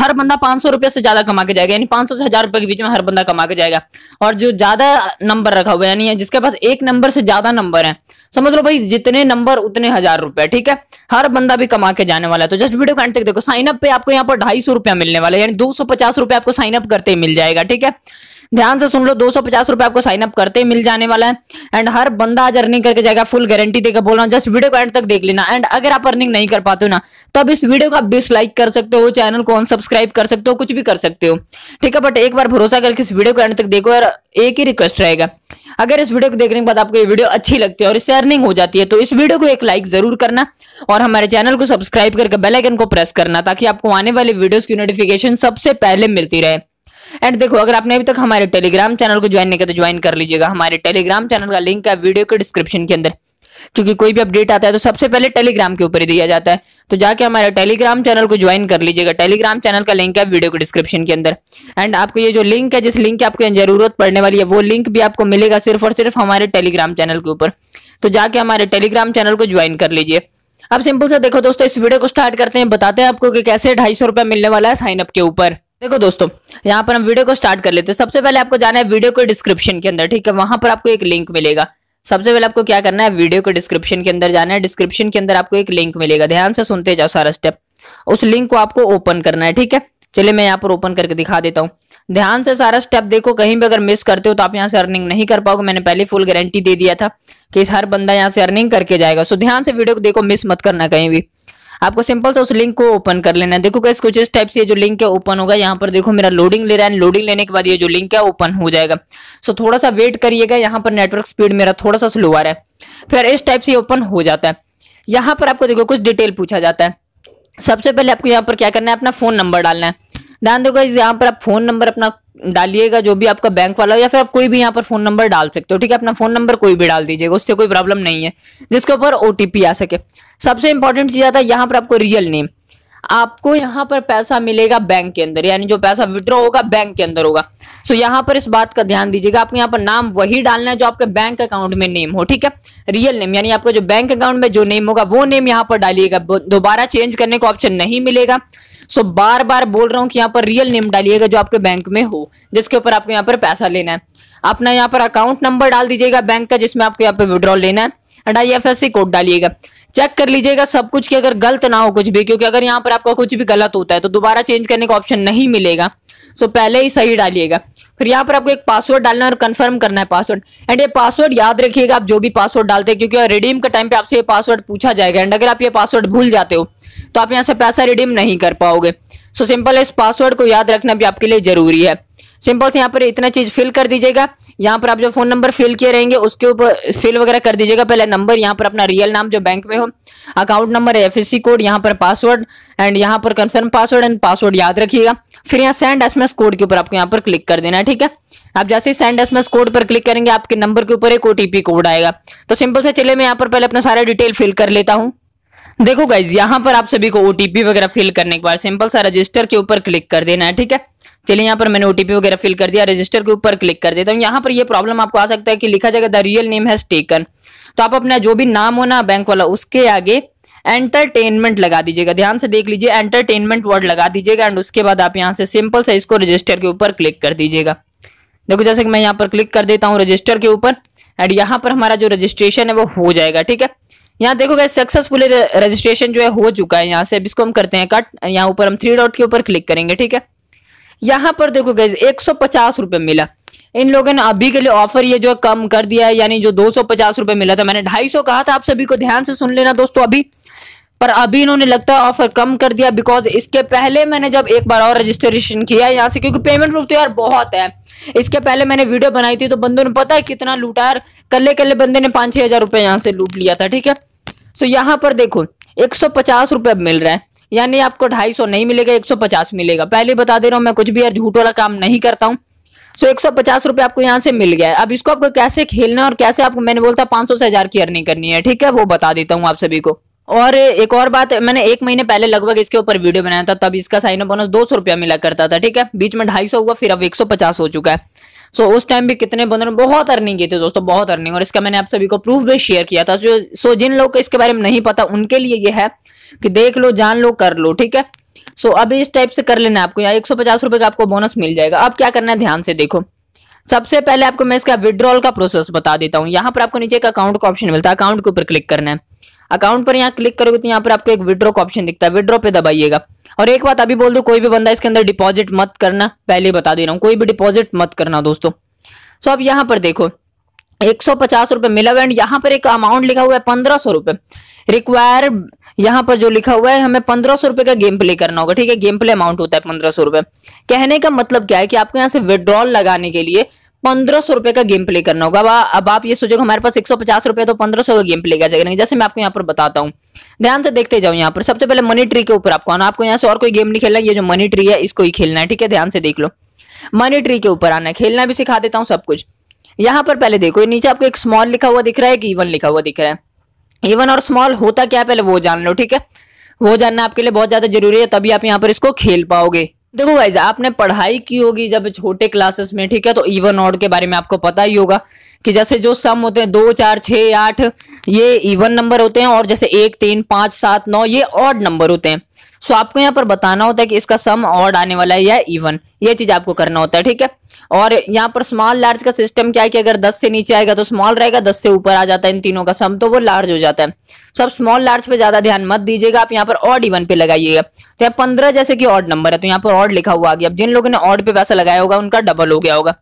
हर बंदा पांच सौ रुपये से ज्यादा कमा के जाएगा यानी पांच सौ से हजार रुपए के बीच में हर बंदा कमा के जाएगा और जो ज्यादा नंबर रखा हुआ यानी जिसके पास एक नंबर से ज्यादा नंबर है समझ लो भाई जितने नंबर उतने हजार रुपए ठीक है हर बंदा भी कमा के जाने वाला है तो जस्ट वीडियो का एंड तक देखो साइन पे आपको यहाँ पर ढाई सौ रुपया मिलने वाला है यानी दो सौ पचास रुपया आपको साइनअप करते ही मिल जाएगा ठीक है ध्यान से सुन लो दो सौ पचास रुपए आपको साइन अप करते ही मिल जाने वाला है एंड हर बंदा आज अर्निंग करके जाएगा फुल गारंटी देकर बोल रहा हूँ जस्ट वीडियो को एंड तक देख लेना एंड अगर आप अर्निंग नहीं कर पाते हो ना तो आप इस वीडियो को आप डिसलाइक कर सकते हो चैनल को अनसब्सक्राइब कर सकते हो कुछ भी कर सकते हो ठीक है बट एक बार भरोसा करके इस वीडियो को एंड तक देखो और एक ही रिक्वेस्ट रहेगा अगर इस वीडियो को देखने के बाद आपको ये वीडियो अच्छी लगती है और इससे अर्निंग हो जाती है तो इस वीडियो को एक लाइक जरूर करना और हमारे चैनल को सब्सक्राइब करके बेल आइकन को प्रेस करना ताकि आपको आने वाले वीडियोस की नोटिफिकेशन सबसे पहले मिलती रहे एंड देखो अगर आपने अभी तक हमारे टेलीग्राम चैनल को ज्वाइन नहीं किया तो ज्वाइन कर लीजिएगा हमारे टेलीग्राम चैनल का लिंक है वीडियो के डिस्क्रिप्शन के अंदर क्योंकि कोई भी अपडेट आता है तो सबसे पहले टेलीग्राम के ऊपर ही दिया जाता है तो जाके हमारे टेलीग्राम चैनल को ज्वाइन कर लीजिएगा टेलीग्राम चैनल का लिंक है वीडियो के डिस्क्रिप्शन के अंदर एंड आपको ये जो लिंक है जिस लिंक की आपको जरूरत पड़ने वाली है वो लिंक भी आपको मिलेगा सिर्फ और सिर्फ हमारे टेलीग्राम चैनल के ऊपर तो जाके हमारे टेलीग्राम चैनल को ज्वाइन कर लीजिए अब सिंपल सा देखो दोस्तों इस वीडियो को स्टार्ट करते हैं बताते हैं आपको कि कैसे ढाई सौ रुपया मिलने वाला है साइन अप के ऊपर देखो दोस्तों यहाँ पर हम वीडियो को स्टार्ट कर लेते हैं सबसे पहले आपको जाना है वीडियो के डिस्क्रिप्शन के अंदर ठीक है वहां पर आपको एक लिंक मिलेगा सबसे पहले आपको क्या करना है वीडियो के डिस्क्रिप्शन के अंदर जाना है डिस्क्रिप्शन के अंदर आपको एक लिंक मिलेगा ध्यान से सुनते जाओ सारा स्टेप उस लिंक को आपको ओपन करना है ठीक है चलिए मैं यहाँ पर ओपन करके दिखा देता हूँ ध्यान से सारा स्टेप देखो कहीं भी अगर मिस करते हो तो आप यहाँ से अर्निंग नहीं कर पाओगे मैंने पहले फुल गारंटी दे दिया था कि हर बंदा यहाँ से अर्निंग करके जाएगा सो ध्यान से वीडियो को देखो मिस मत करना कहीं भी आपको सिंपल सा उस लिंक को ओपन कर लेना है देखो कैसे कुछ इस टाइप से जो लिंक है ओपन होगा यहाँ पर देखो मेरा लोडिंग ले रहा है लोडिंग लेने के बाद ये जो लिंक है ओपन हो जाएगा सो थोड़ा सा वेट करिएगा यहाँ पर नेटवर्क स्पीड मेरा थोड़ा सा स्लो आ रहा है फिर इस टाइप से ओपन हो जाता है यहाँ पर आपको देखो कुछ डिटेल पूछा जाता है सबसे पहले आपको यहाँ पर क्या करना है अपना फोन नंबर डालना है ध्यान दो यहाँ पर आप फोन नंबर अपना डालिएगा जो भी आपका बैंक वाला हो या फिर आप कोई भी यहाँ पर फोन नंबर डाल सकते हो ठीक है अपना फोन नंबर कोई भी डाल दीजिएगा उससे कोई प्रॉब्लम नहीं है जिसके ऊपर ओटीपी आ सके सबसे इंपॉर्टेंट चीज आता है यहाँ पर आपको रियल नेम आपको यहाँ पर पैसा मिलेगा बैंक के अंदर यानी जो पैसा विड्रॉ होगा बैंक के अंदर होगा सो यहाँ पर इस बात का ध्यान दीजिएगा आपको यहाँ पर नाम वही डालना है जो आपके बैंक अकाउंट में नेम हो ठीक है रियल नेम यानी आपका जो बैंक अकाउंट में जो नेम होगा वो नेम यहाँ पर डालिएगा दोबारा चेंज करने का ऑप्शन नहीं मिलेगा सो बार बार बोल रहा हूँ कि यहाँ पर रियल नेम डालिएगा जो आपके बैंक में हो जिसके ऊपर आपको यहाँ पर पैसा लेना है अपना यहाँ पर अकाउंट नंबर डाल दीजिएगा बैंक का जिसमें आपको यहाँ पर विड्रॉ लेना है एंड आई कोड डालिएगा चेक कर लीजिएगा सब कुछ कि अगर गलत ना हो कुछ भी क्योंकि अगर यहाँ पर आपका कुछ भी गलत होता है तो दोबारा चेंज करने का ऑप्शन नहीं मिलेगा सो पहले ही सही डालिएगा फिर यहाँ पर आपको एक पासवर्ड डालना है और कंफर्म करना है पासवर्ड एंड ये पासवर्ड याद रखिएगा आप जो भी पासवर्ड डालते हैं क्योंकि रिडीम के टाइम पे आपसे ये पासवर्ड पूछा जाएगा एंड अगर आप ये पासवर्ड भूल जाते हो तो आप यहाँ से पैसा रिडीम नहीं कर पाओगे सो सिंपल इस पासवर्ड को याद रखना भी आपके लिए जरूरी है सिंपल से यहाँ पर इतना चीज फिल कर दीजिएगा यहाँ पर आप जो फोन नंबर फिल किए रहेंगे उसके ऊपर फिल वगैरह कर दीजिएगा पहले नंबर यहाँ पर अपना रियल नाम जो बैंक में हो अकाउंट नंबर एफ कोड यहाँ पर पासवर्ड एंड यहाँ पर कंफर्म पासवर्ड एंड पासवर्ड याद रखिएगा फिर यहाँ सेंड एसएमएस कोड के ऊपर आपको यहाँ पर क्लिक कर देना है ठीक है आप जैसे ही सेंड एसएमएस कोड पर क्लिक करेंगे आपके नंबर के ऊपर एक ओटीपी कोड आएगा तो सिंपल से चले मैं यहाँ पर पहले अपना सारा डिटेल फिल कर लेता हूँ देखो गाइज यहाँ पर आप सभी को ओटीपी वगैरह फिल करने के बाद सिंपल सा रजिस्टर के ऊपर क्लिक कर देना है ठीक है चलिए यहाँ पर मैंने ओटीपी वगैरह फिल कर दिया रजिस्टर के ऊपर क्लिक कर देता हूँ यहाँ पर ये प्रॉब्लम आपको आ सकता है कि लिखा जाएगा the real name has taken तो आप अपना जो भी नाम हो ना बैंक वाला उसके आगे एंटरटेनमेंट लगा दीजिएगा ध्यान से देख लीजिए एंटरटेनमेंट वर्ड लगा दीजिएगा एंड उसके बाद आप यहाँ से सिंपल सा इसको रजिस्टर के ऊपर क्लिक कर दीजिएगा देखो जैसे कि मैं यहाँ पर क्लिक कर देता हूँ रजिस्टर के ऊपर एंड यहाँ पर हमारा जो रजिस्ट्रेशन है वो हो जाएगा ठीक है यहाँ देखो गए सक्सेसफुली रजिस्ट्रेशन जो है हो चुका है यहाँ से अब इसको हम करते हैं कट यहाँ ऊपर हम थ्री डॉट के ऊपर क्लिक करेंगे ठीक है यहाँ पर देखो गए एक सौ पचास मिला इन लोगों ने अभी के लिए ऑफर ये जो है कम कर दिया है यानी जो दो सौ पचास रुपये मिला था मैंने ढाई सौ कहा था आप सभी को ध्यान से सुन लेना दोस्तों अभी पर अभी इन्होंने लगता है ऑफर कम कर दिया बिकॉज इसके पहले मैंने जब एक बार और रजिस्ट्रेशन किया है यहाँ से क्योंकि पेमेंट प्रूफ तो यार बहुत है इसके पहले मैंने वीडियो बनाई थी तो बंदों ने पता है कितना लूटार कल्ले कल्ले बंदे ने पाँच छह हज़ार रुपए यहाँ से लूट लिया था ठीक है सो यहाँ पर देखो एक सौ पचास मिल रहा है यानी आपको ढाई सौ नहीं मिलेगा एक सौ पचास मिलेगा पहले बता दे रहा हूँ मैं कुछ भी यार झूठ वाला काम नहीं करता हूँ सो एक सौ पचास आपको यहाँ से मिल गया है अब इसको आपको कैसे खेलना और कैसे आपको मैंने बोलता पांच सौ से हज़ार की अर्निंग करनी है ठीक है वो बता देता हूँ आप सभी को और एक और बात मैंने एक महीने पहले लगभग इसके ऊपर वीडियो बनाया था तब इसका साइन बोनस दो सौ रुपया मिला करता था ठीक है बीच में ढाई सौ हुआ फिर अब एक सौ पचास हो चुका है सो उस टाइम भी कितने बंदों ने बहुत अर्निंग की थी दोस्तों बहुत अर्निंग और इसका मैंने आप सभी को प्रूफ भी शेयर किया था जो सो जिन लोग को इसके बारे में नहीं पता उनके लिए ये है कि देख लो जान लो कर लो ठीक है सो अभी इस टाइप से कर लेना आपको यहाँ एक सौ पचास रुपए का आपको बोनस मिल जाएगा अब क्या करना है ध्यान से देखो सबसे पहले आपको मैं इसका विड्रॉल का प्रोसेस बता देता हूँ यहाँ पर आपको नीचे एक अकाउंट का ऑप्शन मिलता है अकाउंट के ऊपर क्लिक करना है अकाउंट पर यहाँ क्लिक करोगे तो यहाँ पर आपको एक विड्रॉ का ऑप्शन दिखता है विड्रॉ पे दबाइएगा और एक बात अभी बोल दो कोई भी बंदा इसके अंदर डिपॉजिट मत करना पहले बता दे रहा हूँ कोई भी डिपॉजिट मत करना दोस्तों सो अब यहाँ पर देखो एक सौ पचास रुपए मिला हुआ एंड यहाँ पर एक अमाउंट लिखा हुआ है पंद्रह सौ रुपए रिक्वायर यहाँ पर जो लिखा हुआ है हमें पंद्रह सौ रुपए का गेम प्ले करना होगा ठीक है गेम प्ले अमाउंट होता है पंद्रह सौ रुपए कहने का मतलब क्या है कि आपको यहाँ से विड्रॉल लगाने के लिए पंद्रह सौ रुपए का गेम प्ले करना होगा अब, अब आप ये सोचोगे हमारे पास एक सौ पचास रुपए तो पंद्रह सौ का गेम प्ले कर जाएगा जैसे मैं आपको यहाँ पर बताता हूँ ध्यान से देखते जाओ यहाँ पर सबसे पहले मनी ट्री के ऊपर आपको आना आपको यहाँ से और कोई गेम नहीं खेलना ये जो मनी ट्री है इसको ही खेलना है ठीक है ध्यान से देख लो मनी ट्री के ऊपर आना है खेलना भी सिखा देता हूँ सब कुछ यहाँ पर पहले देखो नीचे आपको एक स्मॉल लिखा हुआ दिख रहा है कि इवन लिखा हुआ दिख रहा है इवन और स्मॉल होता क्या है पहले वो जान लो ठीक है वो जानना आपके लिए बहुत ज्यादा जरूरी है तभी आप यहाँ पर इसको खेल पाओगे देखो भाई आपने पढ़ाई की होगी जब छोटे क्लासेस में ठीक है तो इवन ऑड के बारे में आपको पता ही होगा कि जैसे जो सम होते हैं दो चार छ आठ ये इवन नंबर होते हैं और जैसे एक तीन पांच सात नौ ये ऑड नंबर होते हैं सो आपको यहाँ पर बताना होता है कि इसका सम ऑड आने वाला है या इवन ये चीज आपको करना होता है ठीक है और यहाँ पर स्मॉल लार्ज का सिस्टम क्या है कि अगर दस से नीचे आएगा तो स्मॉल रहेगा दस से ऊपर आ जाता है इन तीनों का सम तो वो लार्ज हो जाता है सो आप स्मॉल लार्ज पे ज्यादा ध्यान मत दीजिएगा आप यहाँ पर ऑड इवन पे लगाइएगा तो यहाँ पंद्रह जैसे कि ऑड नंबर है तो यहाँ पर ऑड लिखा हुआ आ गया अब जिन लोगों ने ऑड पे पैसा लगाया होगा उनका डबल हो गया होगा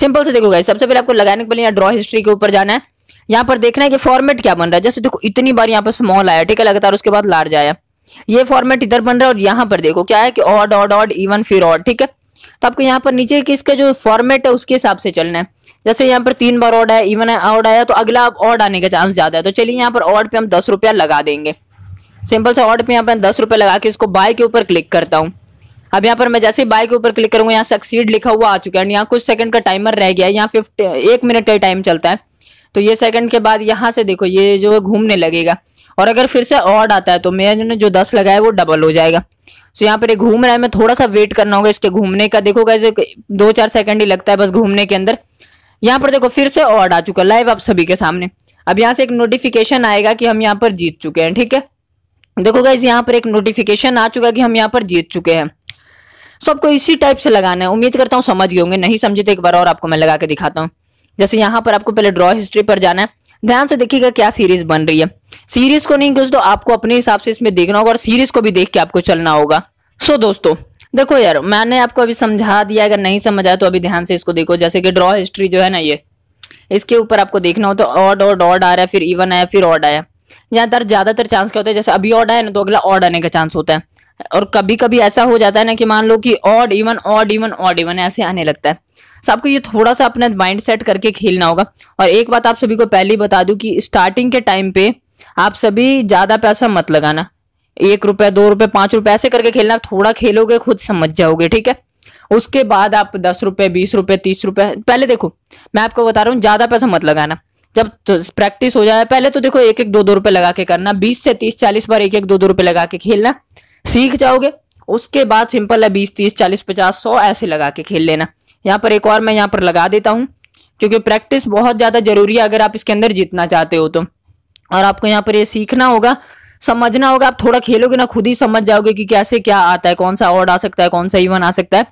सिंपल से देखोगे सबसे पहले आपको लगाने के पहले यहाँ ड्रॉ हिस्ट्री के ऊपर जाना है यहाँ पर देखना है कि फॉर्मेट क्या बन रहा है जैसे देखो इतनी बार यहाँ पर स्मॉल आया ठीक है लगातार उसके बाद लार्ज आया ये फॉर्मेट इधर बन रहा है और यहाँ पर देखो क्या है कि ऑड ऑड ऑड इवन फिर ऑड ठीक है तो आपको यहाँ पर नीचे किसका जो फॉर्मेट है उसके हिसाब से चलना है जैसे यहाँ पर तीन बार ऑड है इवन है ऑड आया तो अगला आप ऑड आने का चांस ज्यादा है तो चलिए यहाँ पर ऑड पे हम दस रुपया लगा देंगे सिंपल से ऑड पे यहाँ पर दस रुपया लगा के इसको बाय के ऊपर क्लिक करता हूँ अब यहाँ पर मैं जैसे बाय के ऊपर क्लिक करूंगा यहाँ सक्सीड लिखा हुआ आ चुका है यहाँ कुछ सेकंड का टाइमर रह गया यहाँ फिफ्ट एक मिनट का टाइम चलता है तो ये सेकंड के बाद यहाँ से देखो ये जो घूमने लगेगा और अगर फिर से ऑड आता है तो मेरा जो दस लगाया वो डबल हो जाएगा सो यहाँ पर घूम रहा है मैं थोड़ा सा वेट करना होगा इसके घूमने का देखो कैसे दो चार सेकेंड ही लगता है बस घूमने के अंदर यहाँ पर देखो फिर से ऑड आ चुका लाइव आप सभी के सामने अब यहाँ से एक नोटिफिकेशन आएगा कि हम यहाँ पर जीत चुके हैं ठीक है देखो गाइज यहाँ पर एक नोटिफिकेशन आ चुका कि हम यहाँ पर जीत चुके हैं सो आपको इसी टाइप से लगाना है उम्मीद करता हूँ समझ गए होंगे नहीं समझे तो एक बार और आपको मैं लगा के दिखाता हूँ जैसे यहाँ पर आपको पहले ड्रॉ हिस्ट्री पर जाना है ध्यान से देखिएगा क्या सीरीज बन रही है सीरीज को नहीं दोस्तों आपको अपने हिसाब से इसमें देखना होगा और सीरीज को भी देख के आपको चलना होगा सो दोस्तों देखो यार मैंने आपको अभी समझा दिया अगर नहीं समझा तो अभी ध्यान से इसको देखो जैसे कि ड्रॉ हिस्ट्री जो है ना ये इसके ऊपर आपको देखना हो तो ऑड और ऑड आ रहा है फिर इवन आया फिर ऑड आया यहाँ तर ज्यादातर चांस क्या होता है जैसे अभी ऑड आया ना तो अगला ऑड आने का चांस होता है और कभी कभी ऐसा हो जाता है ना कि मान लो कि odd even odd even odd even ऐसे आने लगता है सो आपको ये थोड़ा सा अपना माइंड सेट करके खेलना होगा और एक बात आप सभी को पहले ही बता दूं कि स्टार्टिंग के टाइम पे आप सभी ज़्यादा पैसा मत लगाना एक रुपये दो रुपये पांच रुपये ऐसे करके खेलना थोड़ा खेलोगे खुद समझ जाओगे ठीक है उसके बाद आप दस रुपये बीस रुपये तीस रुपये पहले देखो मैं आपको बता रहा हूँ ज़्यादा पैसा मत लगाना जब तो प्रैक्टिस हो जाए पहले तो देखो एक एक दो दो रुपए लगा के करना बीस से तीस चालीस बार एक एक दो दो रुपए लगा के खेलना सीख जाओगे उसके बाद सिंपल है बीस तीस चालीस पचास सौ ऐसे लगा के खेल लेना यहाँ पर एक और मैं यहाँ पर लगा देता हूँ क्योंकि प्रैक्टिस बहुत ज़्यादा ज़रूरी है अगर आप इसके अंदर जीतना चाहते हो तो और आपको यहाँ पर ये सीखना होगा समझना होगा आप थोड़ा खेलोगे ना खुद ही समझ जाओगे कि कैसे क्या आता है कौन सा ऑर्ड आ सकता है कौन सा इवन आ सकता है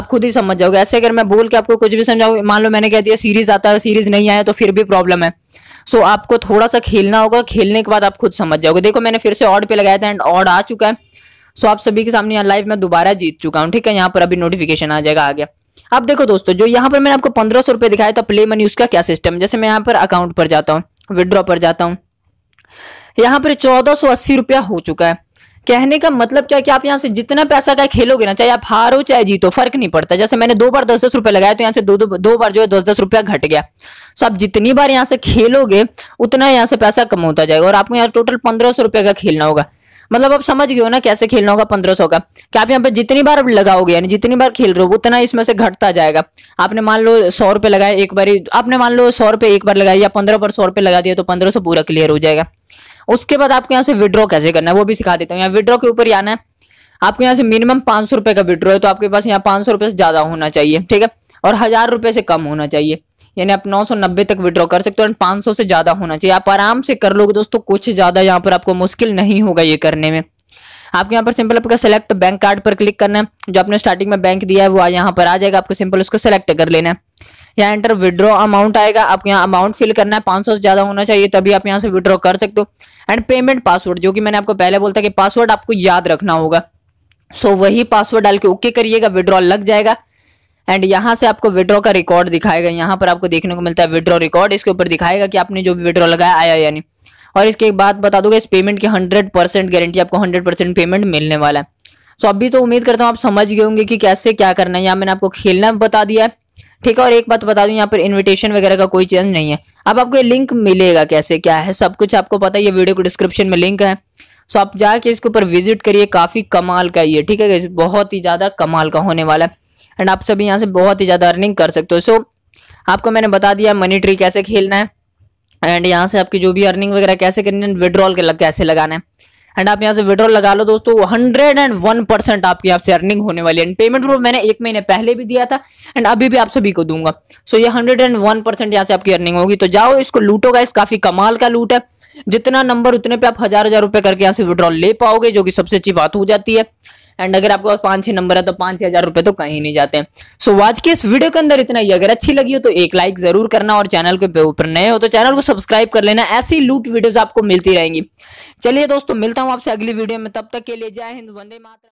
आप खुद ही समझ जाओगे ऐसे अगर मैं बोल के आपको कुछ भी समझाऊँ मान लो मैंने कह दिया सीरीज आता है सीरीज नहीं आया तो फिर भी प्रॉब्लम है सो आपको थोड़ा सा खेलना होगा खेलने के बाद आप खुद समझ जाओगे देखो मैंने फिर से ऑर्ड पे लगाया था एंड ऑर्ड आ चुका है सो आप सभी के सामने यहाँ लाइव में दोबारा जीत चुका हूँ ठीक है यहाँ पर अभी नोटिफिकेशन आ जाएगा आ गया अब देखो दोस्तों जो यहाँ पर मैंने आपको पंद्रह सौ रुपये दिखाया था प्ले मनी उसका क्या सिस्टम है जैसे मैं यहाँ पर अकाउंट पर जाता हूँ विड्रॉ पर जाता हूँ यहाँ पर चौदह सौ अस्सी रुपया हो चुका है कहने का मतलब क्या कि आप यहाँ से जितना पैसा का खेलोगे ना चाहे आप हारो चाहे जीतो फर्क नहीं पड़ता जैसे मैंने दो बार दस दस रुपया लगाया तो यहाँ से दो दो दो बार जो है दस दस रुपया घट गया सो आप जितनी बार यहाँ से खेलोगे उतना यहाँ से पैसा कम होता जाएगा और आपको यहाँ टोटल पंद्रह सौ रुपये का खेलना होगा मतलब आप समझ गए हो ना कैसे खेलना होगा पंद्रह सौ का कि आप यहाँ पे जितनी बार लगाओगे यानी जितनी बार खेल रहे हो उतना इसमें से घटता जाएगा आपने मान लो सौ रुपये लगाए एक बार आपने मान लो सौ रुपये एक बार लगाया या पंद्रह पर सौ रुपये लगा दिया तो पंद्रह सौ पूरा क्लियर हो जाएगा उसके बाद आपको यहाँ से विड्रॉ कैसे करना है वो भी सिखा देता हूँ यहाँ विड्रॉ के ऊपर आना है आपके यहाँ से मिनिमम पांच सौ रुपये का विड्रॉ है तो आपके पास यहाँ पांच सौ रुपये से ज़्यादा होना चाहिए ठीक है और हज़ार रुपये से कम होना चाहिए यानी आप 990 तक विड्रॉ कर सकते हो एंड 500 से ज़्यादा होना चाहिए आप आराम से कर लोगे दोस्तों कुछ ज़्यादा यहाँ पर आपको मुश्किल नहीं होगा ये करने में आपके यहाँ पर सिंपल आपका सेलेक्ट बैंक कार्ड पर क्लिक करना है जो आपने स्टार्टिंग में बैंक दिया है वो यहाँ पर आ जाएगा आपको सिंपल उसको सेलेक्ट कर लेना है यहाँ एंटर विड्रॉ अमाउंट आएगा आपको यहाँ अमाउंट फिल करना है पांच सौ से ज़्यादा होना चाहिए तभी आप यहाँ से विड्रॉ कर सकते हो एंड पेमेंट पासवर्ड जो कि मैंने आपको पहले बोलता कि पासवर्ड आपको याद रखना होगा सो so, वही पासवर्ड डाल के ओके करिएगा विड्रॉ लग जाएगा एंड यहाँ से आपको विड्रॉ का रिकॉर्ड दिखाएगा यहाँ पर आपको देखने को मिलता है विड्रॉ रिकॉर्ड इसके ऊपर दिखाएगा कि आपने जो विड्रॉ लगाया आया यानी और इसके एक बात बता दूंगा इस पेमेंट की हंड्रेड परसेंट गारंटी आपको हंड्रेड परसेंट पेमेंट मिलने वाला है सो so, अभी तो उम्मीद करता हूँ आप समझ गए होंगे कि कैसे क्या करना है यहाँ मैंने आपको खेलना बता दिया है ठीक है और एक बात बता दूं यहाँ पर इनविटेशन वगैरह का कोई चेंज नहीं है अब आपको ये लिंक मिलेगा कैसे क्या है सब कुछ आपको पता है ये वीडियो को डिस्क्रिप्शन में लिंक है सो आप जाके इसके ऊपर विजिट करिए काफी कमाल का ये ठीक है बहुत ही ज्यादा कमाल का होने वाला है एंड आप सभी यहाँ से बहुत ही ज़्यादा अर्निंग कर सकते हो सो so, आपको मैंने बता दिया मनी ट्री कैसे खेलना है एंड यहाँ से आपकी जो भी अर्निंग वगैरह कैसे करनी है विड्रॉल के लग कैसे लगाना है एंड आप यहाँ से विड्रॉल लगा लो दोस्तों हंड्रेड एंड वन परसेंट आपकी यहाँ से अर्निंग होने वाली है एंड पेमेंट प्रूफ मैंने एक महीने पहले भी दिया था एंड अभी भी आप सभी को दूंगा सो so, ये हंड्रेड एंड वन परसेंट यहाँ से आपकी अर्निंग होगी तो जाओ इसको लूटो गाइस काफी कमाल का लूट है जितना नंबर उतने पे आप हजार हजार रुपए करके यहाँ से विड्रॉल ले पाओगे जो कि सबसे अच्छी बात हो जाती है एंड अगर आपके पास पांच छह नंबर है तो पांच छह हज़ार रुपये तो कहीं नहीं जाते सो so, आज के इस वीडियो के अंदर इतना ही अगर अच्छी लगी हो तो एक लाइक ज़रूर करना और चैनल के ऊपर नए हो तो चैनल को सब्सक्राइब कर लेना ऐसी लूट वीडियो आपको मिलती रहेंगी चलिए दोस्तों मिलता हूँ आपसे अगली वीडियो में तब तक के लिए जय हिंद वंदे मातरम